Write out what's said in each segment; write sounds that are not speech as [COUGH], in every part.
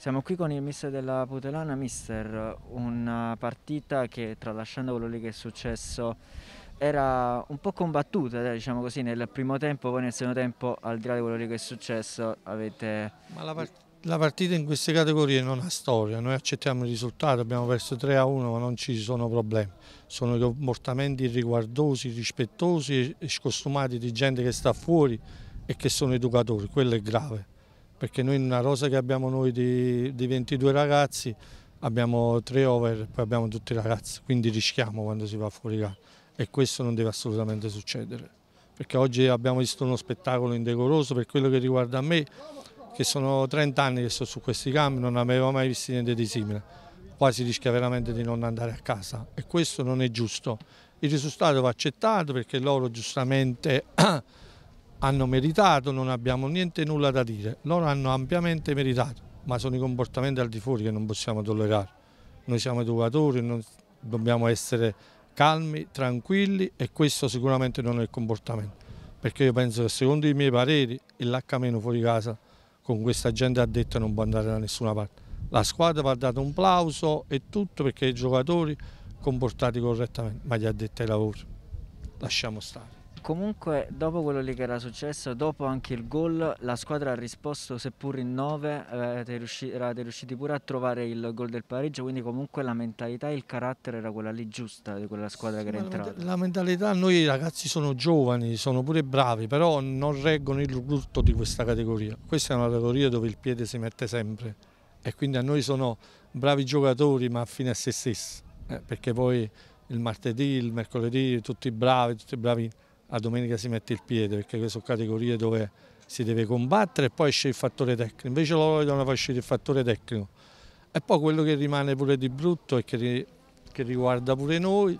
Siamo qui con il mister della Putelana. Mister, una partita che tralasciando quello lì che è successo era un po' combattuta, diciamo così, nel primo tempo, poi nel secondo tempo, al di là di quello lì che è successo, avete... Ma la, part la partita in queste categorie non ha storia, noi accettiamo il risultato, abbiamo perso 3 a 1 ma non ci sono problemi, sono comportamenti riguardosi, rispettosi e scostumati di gente che sta fuori e che sono educatori, quello è grave perché noi in una rosa che abbiamo noi di, di 22 ragazzi abbiamo tre over e poi abbiamo tutti i ragazzi, quindi rischiamo quando si va fuori gara e questo non deve assolutamente succedere. Perché oggi abbiamo visto uno spettacolo indecoroso per quello che riguarda me, che sono 30 anni che sto su questi campi, non avevo mai visto niente di simile. Qua si rischia veramente di non andare a casa e questo non è giusto. Il risultato va accettato perché loro giustamente [CLEARS THROAT] hanno meritato, non abbiamo niente nulla da dire, loro hanno ampiamente meritato, ma sono i comportamenti al di fuori che non possiamo tollerare. Noi siamo educatori, dobbiamo essere calmi, tranquilli e questo sicuramente non è il comportamento, perché io penso che secondo i miei pareri il lacca meno fuori casa con questa gente addetta non può andare da nessuna parte. La squadra va dato un plauso e tutto perché i giocatori comportati correttamente, ma gli addetti ai lavori lasciamo stare. Comunque, dopo quello lì che era successo, dopo anche il gol, la squadra ha risposto seppur in nove, eravate eh, riusciti, eravate riusciti pure a trovare il gol del pareggio, quindi comunque la mentalità e il carattere era quella lì giusta di quella squadra sì, che era entrata. La mentalità, noi ragazzi sono giovani, sono pure bravi, però non reggono il brutto di questa categoria. Questa è una categoria dove il piede si mette sempre e quindi a noi sono bravi giocatori ma fine a se stessi, eh, perché poi il martedì, il mercoledì, tutti bravi, tutti bravi a domenica si mette il piede, perché queste sono categorie dove si deve combattere e poi esce il fattore tecnico, invece loro devono far uscire il fattore tecnico. E poi quello che rimane pure di brutto e che, che riguarda pure noi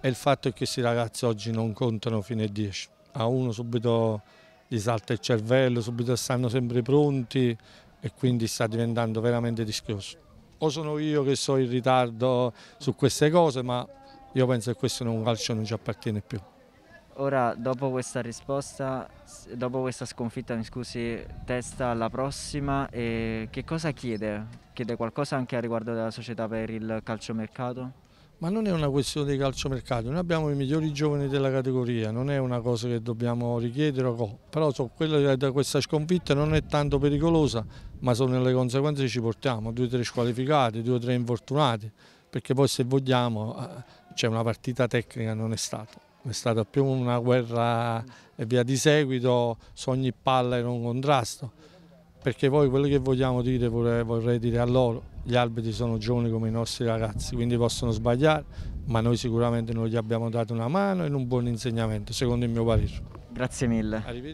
è il fatto che questi ragazzi oggi non contano fino a 10. A uno subito gli salta il cervello, subito stanno sempre pronti e quindi sta diventando veramente rischioso. O sono io che sono in ritardo su queste cose, ma io penso che questo in calcio non ci appartiene più. Ora, dopo questa risposta, dopo questa sconfitta, mi scusi, testa alla prossima. E che cosa chiede? Chiede qualcosa anche a riguardo della società per il calciomercato? Ma non è una questione di calciomercato, noi abbiamo i migliori giovani della categoria, non è una cosa che dobbiamo richiedere, però so, quella, eh, questa sconfitta non è tanto pericolosa, ma sono le conseguenze che ci portiamo, due o tre squalificati, due o tre infortunati, perché poi se vogliamo eh, c'è una partita tecnica, non è stata è stata più una guerra e via di seguito, su ogni palla era un contrasto, perché poi quello che vogliamo dire, vorrei, vorrei dire a loro, gli arbitri sono giovani come i nostri ragazzi, quindi possono sbagliare, ma noi sicuramente non gli abbiamo dato una mano e un buon insegnamento, secondo il mio parere. Grazie mille.